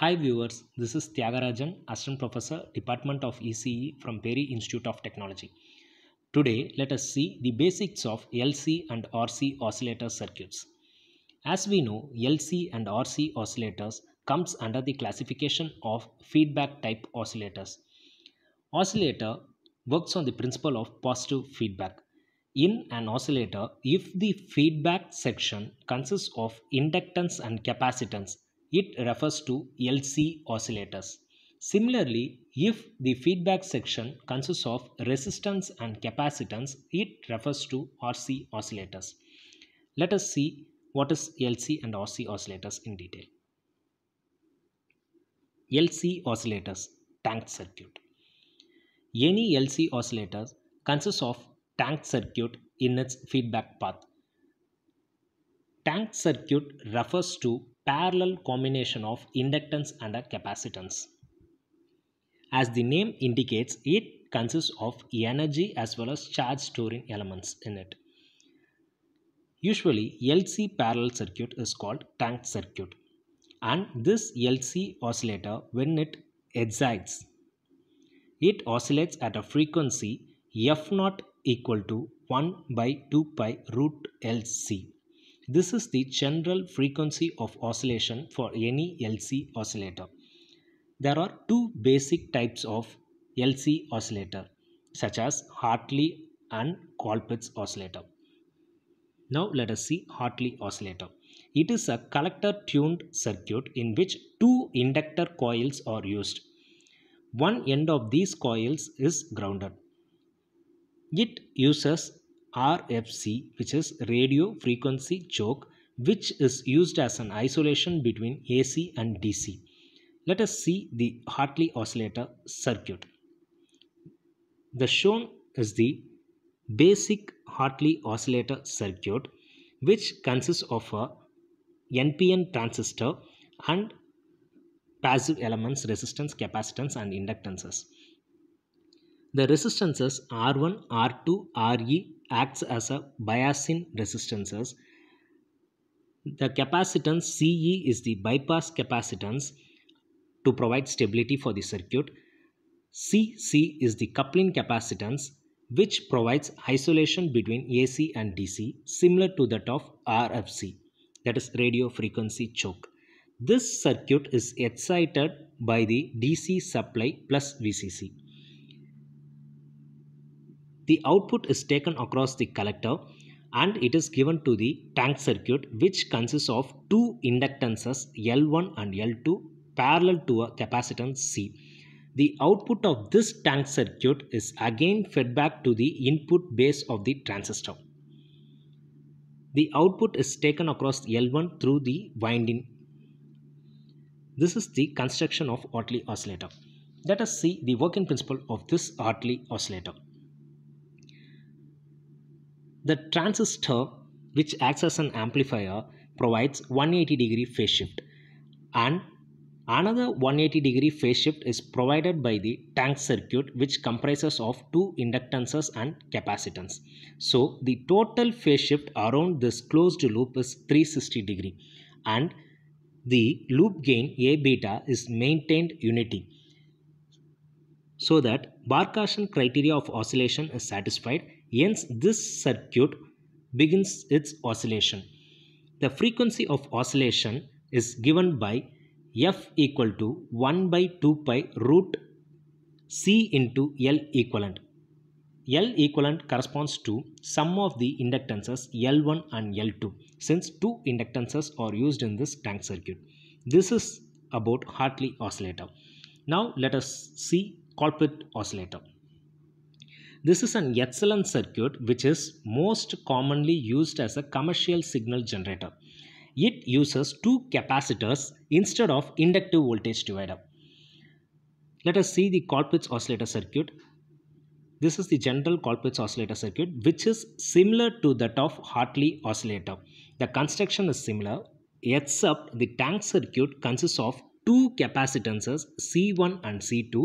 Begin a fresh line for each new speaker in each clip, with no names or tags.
Hi viewers, this is Tyagarajan, Assistant Professor, Department of ECE from Perry Institute of Technology. Today, let us see the basics of LC and RC oscillator circuits. As we know, LC and RC oscillators comes under the classification of feedback type oscillators. Oscillator works on the principle of positive feedback. In an oscillator, if the feedback section consists of inductance and capacitance, it refers to LC oscillators. Similarly, if the feedback section consists of resistance and capacitance, it refers to RC oscillators. Let us see what is LC and RC oscillators in detail. LC oscillators, tank circuit. Any LC oscillator consists of tank circuit in its feedback path. Tank circuit refers to parallel combination of inductance and a capacitance. As the name indicates, it consists of energy as well as charge storing elements in it. Usually, LC parallel circuit is called tank circuit and this LC oscillator when it excites, it oscillates at a frequency f 0 equal to 1 by 2 pi root LC. This is the general frequency of oscillation for any LC oscillator. There are two basic types of LC oscillator such as Hartley and Colpitts oscillator. Now let us see Hartley oscillator. It is a collector tuned circuit in which two inductor coils are used. One end of these coils is grounded. It uses RFC, which is radio frequency choke, which is used as an isolation between AC and DC. Let us see the Hartley oscillator circuit. The shown is the basic Hartley oscillator circuit, which consists of a NPN transistor and passive elements, resistance, capacitance and inductances. The resistances R1, R2, RE, acts as a biasing resistances. The capacitance CE is the bypass capacitance to provide stability for the circuit. CC is the coupling capacitance which provides isolation between AC and DC similar to that of RFC that is radio frequency choke. This circuit is excited by the DC supply plus VCC. The output is taken across the collector and it is given to the tank circuit which consists of two inductances L1 and L2 parallel to a capacitance C. The output of this tank circuit is again fed back to the input base of the transistor. The output is taken across L1 through the winding. This is the construction of Otley oscillator. Let us see the working principle of this Otley oscillator. The transistor, which acts as an amplifier, provides 180 degree phase shift and another 180 degree phase shift is provided by the tank circuit which comprises of two inductances and capacitance. So the total phase shift around this closed loop is 360 degree and the loop gain A beta is maintained unity so that Barkashan criteria of oscillation is satisfied Hence, this circuit begins its oscillation. The frequency of oscillation is given by f equal to 1 by 2 pi root c into L equivalent. L equivalent corresponds to sum of the inductances L1 and L2 since two inductances are used in this tank circuit. This is about Hartley oscillator. Now let us see Colpit oscillator. This is an excellent circuit which is most commonly used as a commercial signal generator. It uses two capacitors instead of inductive voltage divider. Let us see the Colpitts oscillator circuit. This is the general Colpitts oscillator circuit which is similar to that of Hartley oscillator. The construction is similar except the tank circuit consists of two capacitances C1 and C2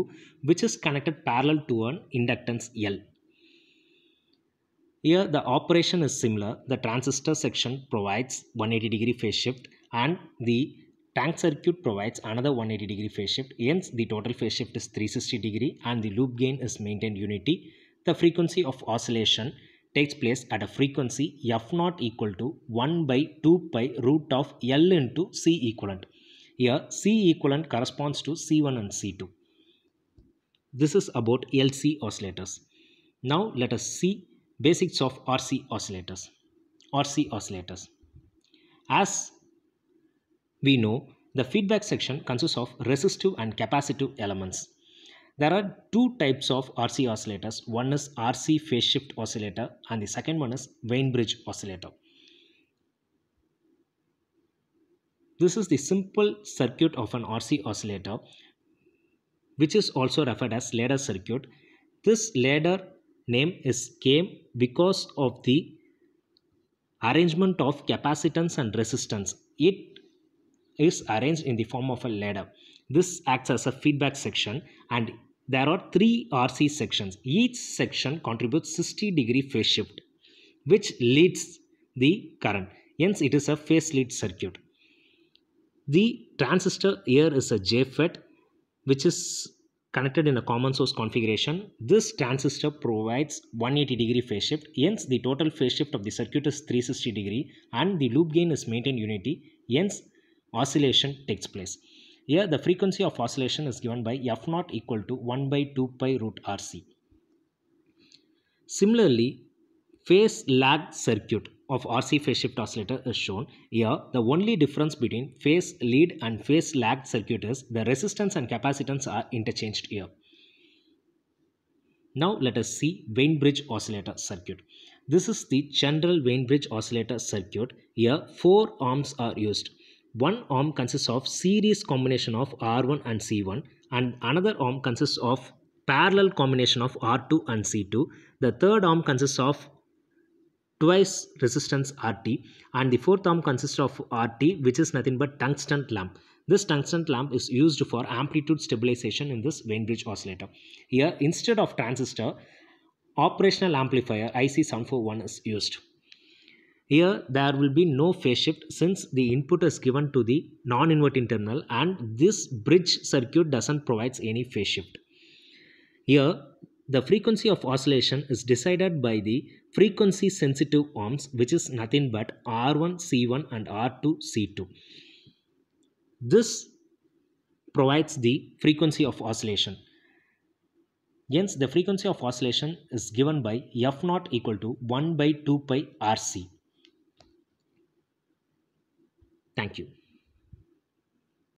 which is connected parallel to an inductance L. Here the operation is similar. The transistor section provides 180 degree phase shift and the tank circuit provides another 180 degree phase shift. Hence the total phase shift is 360 degree and the loop gain is maintained unity. The frequency of oscillation takes place at a frequency f 0 equal to 1 by 2 pi root of L into C equivalent. Here C equivalent corresponds to C1 and C2. This is about LC oscillators. Now let us see basics of RC oscillators. RC oscillators. As we know, the feedback section consists of resistive and capacitive elements. There are two types of RC oscillators. One is RC phase shift oscillator and the second one is bridge oscillator. This is the simple circuit of an RC oscillator which is also referred as ladder circuit. This ladder name is came because of the arrangement of capacitance and resistance. It is arranged in the form of a ladder. This acts as a feedback section and there are three RC sections. Each section contributes 60 degree phase shift which leads the current. Hence it is a phase lead circuit. The transistor here is a JFET which is connected in a common source configuration. This transistor provides 180 degree phase shift. Hence, the total phase shift of the circuit is 360 degree and the loop gain is maintained unity. Hence, oscillation takes place. Here, the frequency of oscillation is given by F0 equal to 1 by 2 pi root RC. Similarly, phase lag circuit of RC phase shift oscillator is shown. Here, the only difference between phase lead and phase lagged circuit is the resistance and capacitance are interchanged here. Now let us see Wayne bridge oscillator circuit. This is the general Wayne bridge oscillator circuit. Here, four arms are used. One arm consists of series combination of R1 and C1 and another arm consists of parallel combination of R2 and C2. The third arm consists of twice resistance RT and the fourth arm consists of RT which is nothing but tungsten lamp. This tungsten lamp is used for amplitude stabilization in this Wayne Bridge oscillator. Here instead of transistor operational amplifier IC741 is used. Here there will be no phase shift since the input is given to the non-inverting terminal and this bridge circuit doesn't provides any phase shift. Here the frequency of oscillation is decided by the frequency sensitive arms which is nothing but R1 C1 and R2 C2. This provides the frequency of oscillation. Hence the frequency of oscillation is given by F0 equal to 1 by 2 pi RC. Thank you.